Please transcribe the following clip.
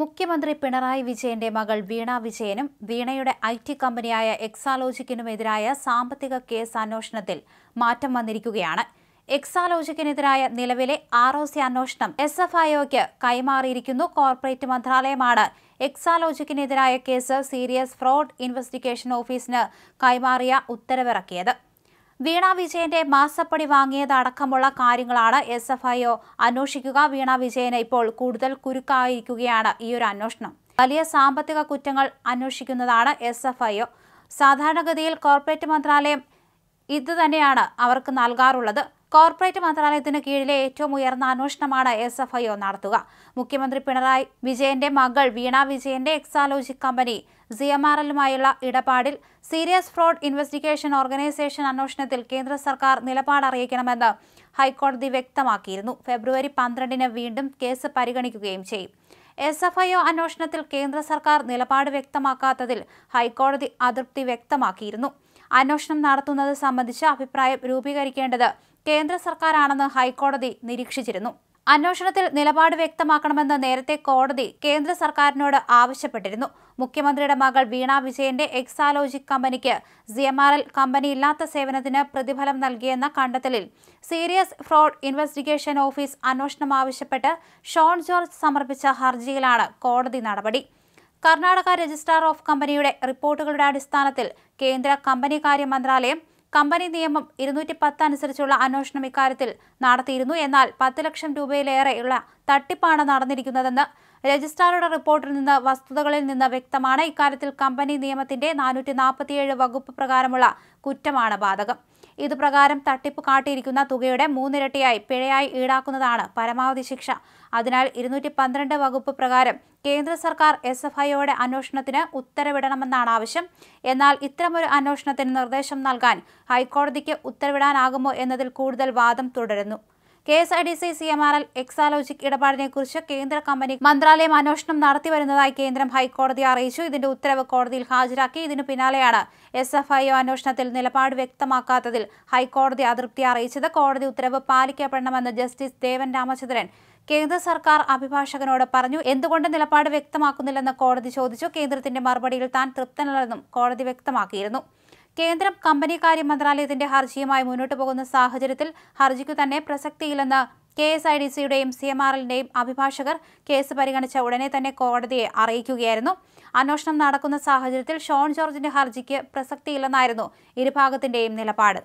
മുഖ്യമന്ത്രി പിണറായി വിജയന്റെ മകൾ വീണ വിജയനും വീണയുടെ ഐ ടി കമ്പനിയായ എക്സാലോജിക്കിനുമെതിരായ സാമ്പത്തിക കേസ് അന്വേഷണത്തിൽ മാറ്റം വന്നിരിക്കുകയാണ് എക്സാലോജിക്കിനെതിരായ നിലവിലെ ആർ ഒ സി അന്വേഷണം എസ് എഫ് ഐഒക്ക് കൈമാറിയിരിക്കുന്നു കോർപ്പറേറ്റ് മന്ത്രാലയമാണ് എക്സാലോജിക്കിനെതിരായ കേസ് സീരിയസ് ഫ്രോഡ് ഇൻവെസ്റ്റിഗേഷൻ ഓഫീസിന് കൈമാറിയ ഉത്തരവിറക്കിയത് വീണ വിജയന്റെ മാസപ്പടി വാങ്ങിയത് അടക്കമുള്ള കാര്യങ്ങളാണ് എസ് എഫ് ഐ ഒ അന്വേഷിക്കുക വീണ വിജയനെ ഇപ്പോൾ കൂടുതൽ കുരുക്കായിരിക്കുകയാണ് ഈ ഒരു അന്വേഷണം വലിയ സാമ്പത്തിക കുറ്റങ്ങൾ അന്വേഷിക്കുന്നതാണ് എസ് എഫ് ഐ ഒ സാധാരണഗതിയിൽ കോർപ്പറേറ്റ് മന്ത്രാലയം ഇത് തന്നെയാണ് അവർക്ക് നൽകാറുള്ളത് കോർപ്പറേറ്റ് മന്ത്രാലയത്തിന് കീഴിലെ ഏറ്റവും ഉയർന്ന അന്വേഷണമാണ് എസ് എഫ് ഐ ഒ നടത്തുക മുഖ്യമന്ത്രി പിണറായി വിജയന്റെ മകൾ വീണ വിജയന്റെ എക്സാലോജി കമ്പനി സിഎംആർഎല്ലുമായുള്ള ഇടപാടിൽ സീരിയസ് ഫ്രോഡ് ഇൻവെസ്റ്റിഗേഷൻ ഓർഗനൈസേഷൻ അന്വേഷണത്തിൽ കേന്ദ്ര സർക്കാർ നിലപാട് അറിയിക്കണമെന്ന് ഹൈക്കോടതി വ്യക്തമാക്കിയിരുന്നു ഫെബ്രുവരി പന്ത്രണ്ടിന് വീണ്ടും കേസ് പരിഗണിക്കുകയും ചെയ്യും എസ് എഫ് ഐ ഒ അന്വേഷണത്തിൽ കേന്ദ്ര സർക്കാർ നിലപാട് വ്യക്തമാക്കാത്തതിൽ ഹൈക്കോടതി അതൃപ്തി വ്യക്തമാക്കിയിരുന്നു അന്വേഷണം നടത്തുന്നത് സംബന്ധിച്ച് അഭിപ്രായം രൂപീകരിക്കേണ്ടത് കേന്ദ്ര സർക്കാരാണെന്ന് ഹൈക്കോടതി നിരീക്ഷിച്ചിരുന്നു അന്വേഷണത്തിൽ നിലപാട് വ്യക്തമാക്കണമെന്ന് നേരത്തെ കോടതി കേന്ദ്ര സർക്കാരിനോട് ആവശ്യപ്പെട്ടിരുന്നു മുഖ്യമന്ത്രിയുടെ മകൾ വീണ വിജയന്റെ എക്സാലോജിക് കമ്പനിക്ക് സിഎംആർഎൽ കമ്പനി ഇല്ലാത്ത സേവനത്തിന് പ്രതിഫലം നൽകിയെന്ന കണ്ടെത്തലിൽ സീരിയസ് ഫ്രോഡ് ഇൻവെസ്റ്റിഗേഷൻ ഓഫീസ് അന്വേഷണം ആവശ്യപ്പെട്ട് ഷോൺ ജോർജ് സമർപ്പിച്ച ഹർജിയിലാണ് കോടതി നടപടി കർണാടക രജിസ്ട്രാർ ഓഫ് കമ്പനിയുടെ റിപ്പോർട്ടുകളുടെ അടിസ്ഥാനത്തിൽ കേന്ദ്ര കമ്പനി കാര്യ മന്ത്രാലയം കമ്പനി നിയമം ഇരുന്നൂറ്റി പത്ത് അനുസരിച്ചുള്ള അന്വേഷണം ഇക്കാര്യത്തിൽ നടത്തിയിരുന്നു എന്നാൽ പത്ത് ലക്ഷം രൂപയിലേറെയുള്ള തട്ടിപ്പാണ് നടന്നിരിക്കുന്നതെന്ന് രജിസ്ട്രാറുടെ റിപ്പോർട്ടിൽ നിന്ന് വസ്തുതകളിൽ നിന്ന് വ്യക്തമാണ് ഇക്കാര്യത്തിൽ കമ്പനി നിയമത്തിന്റെ നാനൂറ്റി വകുപ്പ് പ്രകാരമുള്ള കുറ്റമാണ് ബാധകം ഇതുപ്രകാരം തട്ടിപ്പ് കാട്ടിയിരിക്കുന്ന തുകയുടെ മൂന്നിരട്ടിയായി പിഴയായി ഈടാക്കുന്നതാണ് പരമാവധി ശിക്ഷ അതിനാൽ ഇരുന്നൂറ്റി പന്ത്രണ്ട് വകുപ്പ് പ്രകാരം കേന്ദ്ര സർക്കാർ എസ് എഫ് ഐയോടെ അന്വേഷണത്തിന് ഉത്തരവിടണമെന്നാണ് ആവശ്യം എന്നാൽ ഇത്തരമൊരു അന്വേഷണത്തിന് നിർദ്ദേശം നൽകാൻ ഹൈക്കോടതിക്ക് ഉത്തരവിടാനാകുമോ എന്നതിൽ കൂടുതൽ വാദം തുടരുന്നു K S I D C C M R L Exalogic കുറിച്ച് കേന്ദ്ര കമ്പനി മന്ത്രാലയം അന്വേഷണം നടത്തിവരുന്നതായി കേന്ദ്രം ഹൈക്കോടതിയെ അറിയിച്ചു ഇതിന്റെ ഉത്തരവ് കോടതിയിൽ ഹാജരാക്കി ഇതിനു പിന്നാലെയാണ് എസ് എഫ് ഐ ഒ അന്വേഷണത്തിൽ നിലപാട് വ്യക്തമാക്കാത്തതിൽ ഹൈക്കോടതി അതൃപ്തി അറിയിച്ചത് കോടതി ഉത്തരവ് പാലിക്കപ്പെടണമെന്ന് ജസ്റ്റിസ് ദേവൻ രാമചന്ദ്രൻ കേന്ദ്ര സർക്കാർ അഭിഭാഷകനോട് പറഞ്ഞു എന്തുകൊണ്ട് നിലപാട് വ്യക്തമാക്കുന്നില്ലെന്ന് കോടതി ചോദിച്ചു കേന്ദ്രത്തിന്റെ മറുപടിയിൽ താൻ തൃപ്തനല്ലെന്നും കോടതി വ്യക്തമാക്കിയിരുന്നു കേന്ദ്രം കാര്യ മന്ത്രാലയത്തിന്റെ ഹർജിയുമായി മുന്നോട്ടു പോകുന്ന സാഹചര്യത്തിൽ ഹർജിക്കു തന്നെ പ്രസക്തിയില്ലെന്ന് കെ എസ് ഐ ഡി സിയുടെയും സി എം ആർ എല്ലിന്റെയും അഭിഭാഷകർ കേസ് പരിഗണിച്ച ഉടനെ തന്നെ കോടതിയെ അറിയിക്കുകയായിരുന്നു അന്വേഷണം നടക്കുന്ന സാഹചര്യത്തിൽ ഷോൺ ജോർജിന്റെ ഹർജിക്ക് പ്രസക്തിയില്ലെന്നായിരുന്നു ഇരുഭാഗത്തിന്റെയും നിലപാട്